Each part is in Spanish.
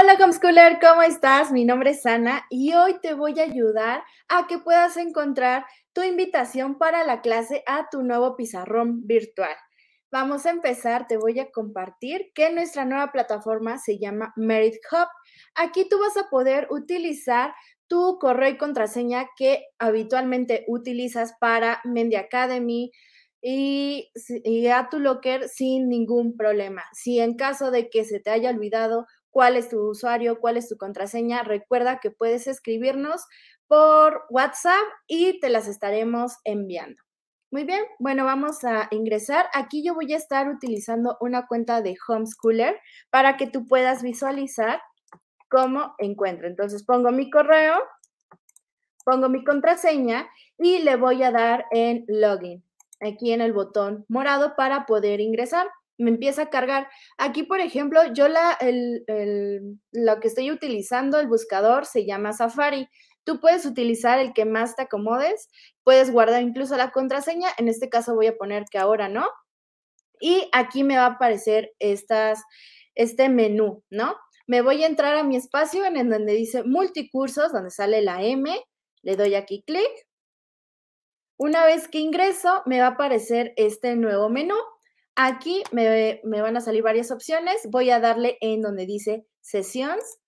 Hola Comschooler, ¿cómo estás? Mi nombre es Ana y hoy te voy a ayudar a que puedas encontrar tu invitación para la clase a tu nuevo pizarrón virtual. Vamos a empezar, te voy a compartir que nuestra nueva plataforma se llama Merit Hub. Aquí tú vas a poder utilizar tu correo y contraseña que habitualmente utilizas para Mendy Academy, y, y, a tu locker sin ningún problema. Si en caso de que se te haya olvidado cuál es tu usuario, cuál es tu contraseña. Recuerda que puedes escribirnos por WhatsApp y te las estaremos enviando. Muy bien, bueno, vamos a ingresar. Aquí yo voy a estar utilizando una cuenta de Homeschooler para que tú puedas visualizar cómo encuentro. Entonces pongo mi correo, pongo mi contraseña y le voy a dar en login, aquí en el botón morado para poder ingresar me empieza a cargar. Aquí, por ejemplo, yo la, el, lo que estoy utilizando, el buscador, se llama Safari. Tú puedes utilizar el que más te acomodes, puedes guardar incluso la contraseña, en este caso voy a poner que ahora no, y aquí me va a aparecer estas, este menú, ¿no? Me voy a entrar a mi espacio en donde dice multicursos, donde sale la M, le doy aquí clic. Una vez que ingreso, me va a aparecer este nuevo menú Aquí me, van a salir varias opciones. Voy a darle en donde dice sesiones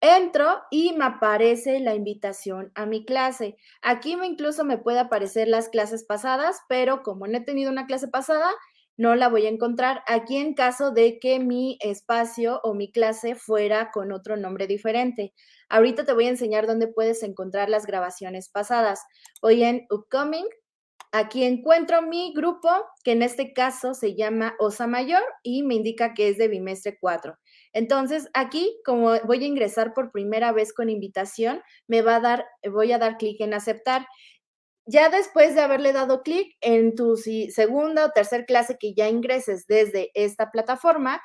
entro y me aparece la invitación a mi clase. Aquí me incluso me puede aparecer las clases pasadas, pero como no he tenido una clase pasada, no la voy a encontrar aquí en caso de que mi espacio o mi clase fuera con otro nombre diferente. Ahorita te voy a enseñar dónde puedes encontrar las grabaciones pasadas. Voy en Upcoming, Aquí encuentro mi grupo, que en este caso se llama OSA Mayor y me indica que es de bimestre 4. Entonces, aquí, como voy a ingresar por primera vez con invitación, me va a dar, voy a dar clic en aceptar. Ya después de haberle dado clic en tu segunda o tercer clase que ya ingreses desde esta plataforma,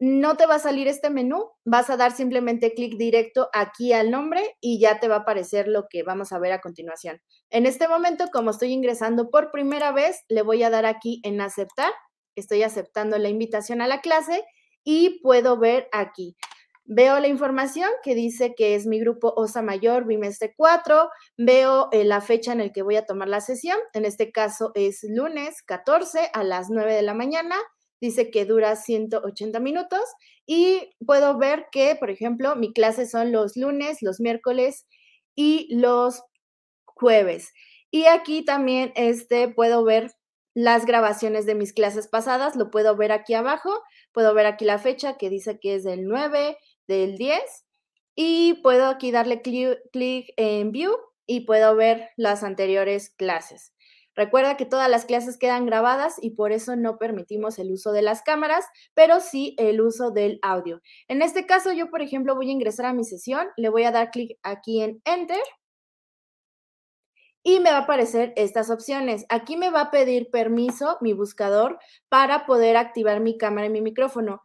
no te va a salir este menú, vas a dar simplemente clic directo aquí al nombre y ya te va a aparecer lo que vamos a ver a continuación. En este momento, como estoy ingresando por primera vez, le voy a dar aquí en aceptar. Estoy aceptando la invitación a la clase y puedo ver aquí. Veo la información que dice que es mi grupo OSA Mayor bimestre 4. Veo eh, la fecha en la que voy a tomar la sesión. En este caso es lunes 14 a las 9 de la mañana dice que dura 180 minutos y puedo ver que, por ejemplo, mi clase son los lunes, los miércoles y los jueves. Y aquí también este, puedo ver las grabaciones de mis clases pasadas, lo puedo ver aquí abajo, puedo ver aquí la fecha que dice que es del 9, del 10 y puedo aquí darle clic en view y puedo ver las anteriores clases. Recuerda que todas las clases quedan grabadas y por eso no permitimos el uso de las cámaras, pero sí el uso del audio. En este caso, yo, por ejemplo, voy a ingresar a mi sesión, le voy a dar clic aquí en Enter y me va a aparecer estas opciones. Aquí me va a pedir permiso mi buscador para poder activar mi cámara y mi micrófono.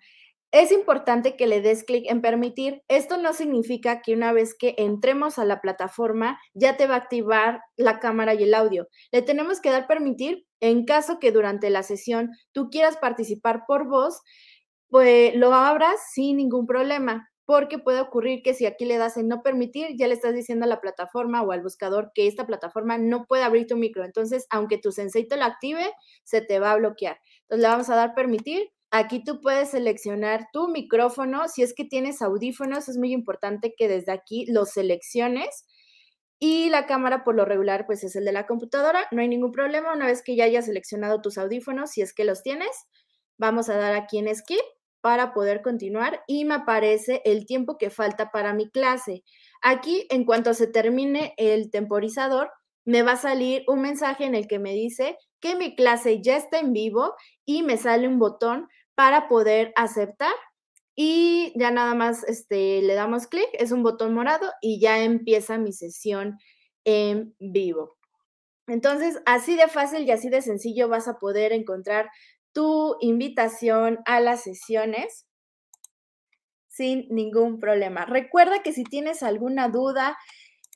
Es importante que le des clic en permitir. Esto no significa que una vez que entremos a la plataforma ya te va a activar la cámara y el audio. Le tenemos que dar permitir en caso que durante la sesión tú quieras participar por voz, pues lo abras sin ningún problema, porque puede ocurrir que si aquí le das en no permitir, ya le estás diciendo a la plataforma o al buscador que esta plataforma no puede abrir tu micro. Entonces, aunque tu sensei te lo active, se te va a bloquear. Entonces le vamos a dar permitir Aquí tú puedes seleccionar tu micrófono. Si es que tienes audífonos, es muy importante que desde aquí los selecciones. Y la cámara por lo regular pues es el de la computadora, no hay ningún problema. Una vez que ya hayas seleccionado tus audífonos, si es que los tienes, vamos a dar aquí en skip para poder continuar y me aparece el tiempo que falta para mi clase. Aquí en cuanto se termine el temporizador, me va a salir un mensaje en el que me dice que mi clase ya está en vivo y me sale un botón para poder aceptar y ya nada más este, le damos clic, es un botón morado y ya empieza mi sesión en vivo. Entonces, así de fácil y así de sencillo vas a poder encontrar tu invitación a las sesiones sin ningún problema. Recuerda que si tienes alguna duda,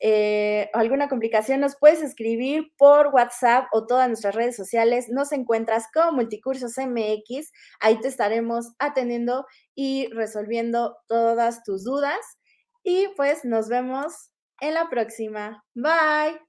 o eh, alguna complicación, nos puedes escribir por WhatsApp o todas nuestras redes sociales. Nos encuentras como Multicursos MX. Ahí te estaremos atendiendo y resolviendo todas tus dudas. Y pues nos vemos en la próxima. Bye.